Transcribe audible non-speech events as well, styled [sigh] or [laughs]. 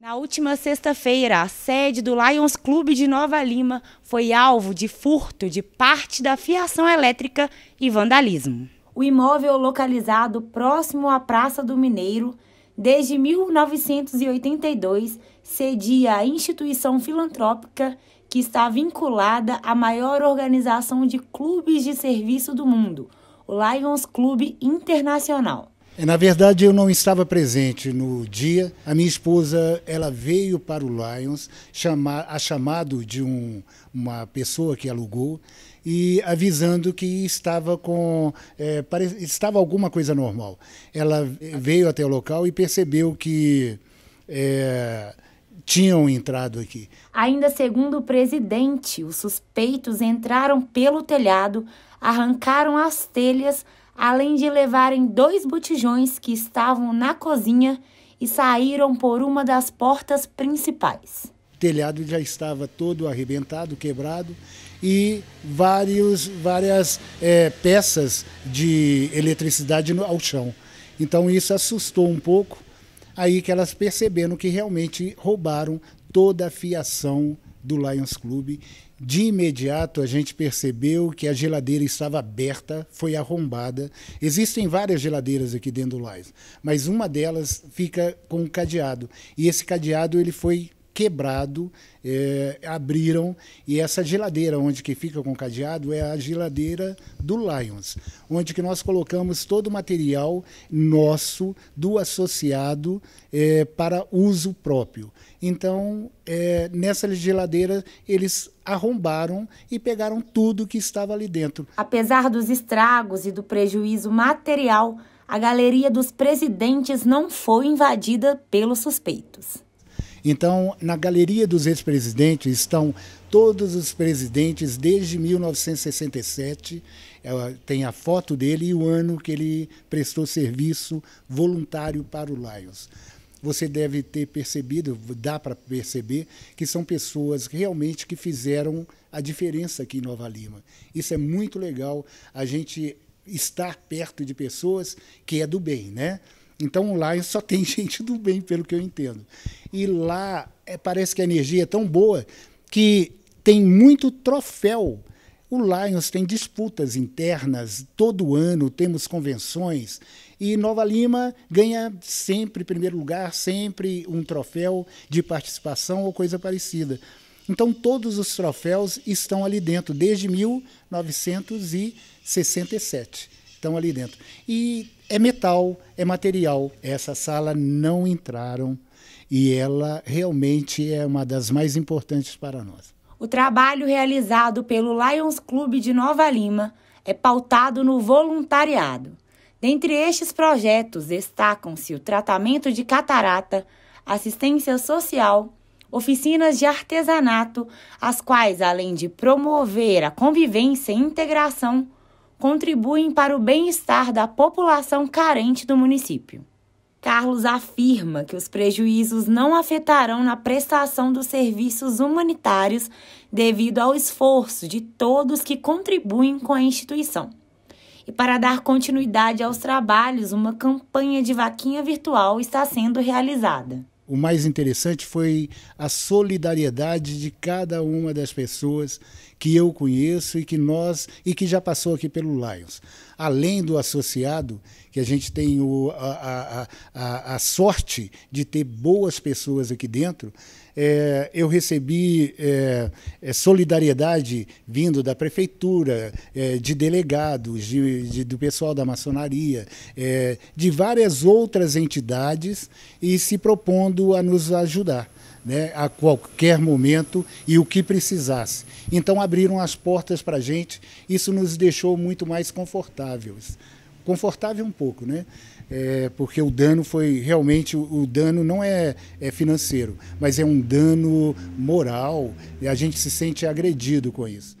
Na última sexta-feira, a sede do Lions Clube de Nova Lima foi alvo de furto de parte da fiação elétrica e vandalismo. O imóvel localizado próximo à Praça do Mineiro, desde 1982, cedia a instituição filantrópica que está vinculada à maior organização de clubes de serviço do mundo, o Lions Clube Internacional. É, na verdade, eu não estava presente no dia. A minha esposa ela veio para o Lions, chamar, a chamado de um, uma pessoa que alugou e avisando que estava com é, pare, estava alguma coisa normal. Ela veio até o local e percebeu que é, tinham entrado aqui. Ainda segundo o presidente, os suspeitos entraram pelo telhado, arrancaram as telhas além de levarem dois botijões que estavam na cozinha e saíram por uma das portas principais. O telhado já estava todo arrebentado, quebrado, e vários, várias é, peças de eletricidade ao chão. Então isso assustou um pouco, aí que elas perceberam que realmente roubaram toda a fiação do Lions Club, De imediato a gente percebeu que a geladeira estava aberta, foi arrombada. Existem várias geladeiras aqui dentro do Lions, mas uma delas fica com um cadeado. E esse cadeado ele foi quebrado, é, abriram e essa geladeira onde que fica com o cadeado é a geladeira do Lions, onde que nós colocamos todo o material nosso do associado é, para uso próprio. Então é, nessa geladeira eles arrombaram e pegaram tudo que estava ali dentro. Apesar dos estragos e do prejuízo material, a galeria dos presidentes não foi invadida pelos suspeitos. Então, na galeria dos ex-presidentes estão todos os presidentes desde 1967. É, tem a foto dele e o ano que ele prestou serviço voluntário para o Lions. Você deve ter percebido, dá para perceber, que são pessoas realmente que fizeram a diferença aqui em Nova Lima. Isso é muito legal, a gente estar perto de pessoas que é do bem, né? Então lá [laughs] só tem gente do bem, pelo que eu entendo. E lá é, parece que a energia é tão boa que tem muito troféu. O Lions tem disputas internas todo ano, temos convenções e Nova Lima ganha sempre primeiro lugar, sempre um troféu de participação ou coisa parecida. Então todos os troféus estão ali dentro desde 1967 estão ali dentro. E é metal, é material. Essa sala não entraram e ela realmente é uma das mais importantes para nós. O trabalho realizado pelo Lions Clube de Nova Lima é pautado no voluntariado. Dentre estes projetos destacam-se o tratamento de catarata, assistência social, oficinas de artesanato, as quais, além de promover a convivência e integração, contribuem para o bem-estar da população carente do município. Carlos afirma que os prejuízos não afetarão na prestação dos serviços humanitários devido ao esforço de todos que contribuem com a instituição. E para dar continuidade aos trabalhos, uma campanha de vaquinha virtual está sendo realizada. O mais interessante foi a solidariedade de cada uma das pessoas que eu conheço e que nós e que já passou aqui pelo Lions. Além do associado, que a gente tem o, a, a, a, a sorte de ter boas pessoas aqui dentro, é, eu recebi é, é, solidariedade vindo da prefeitura, é, de delegados, de, de, do pessoal da maçonaria, é, de várias outras entidades e se propondo a nos ajudar né, a qualquer momento e o que precisasse. Então abriram as portas para a gente, isso nos deixou muito mais confortáveis. Confortável um pouco, né? É, porque o dano foi realmente o, dano não é, é, financeiro, mas é um dano moral e a gente se sente agredido com isso.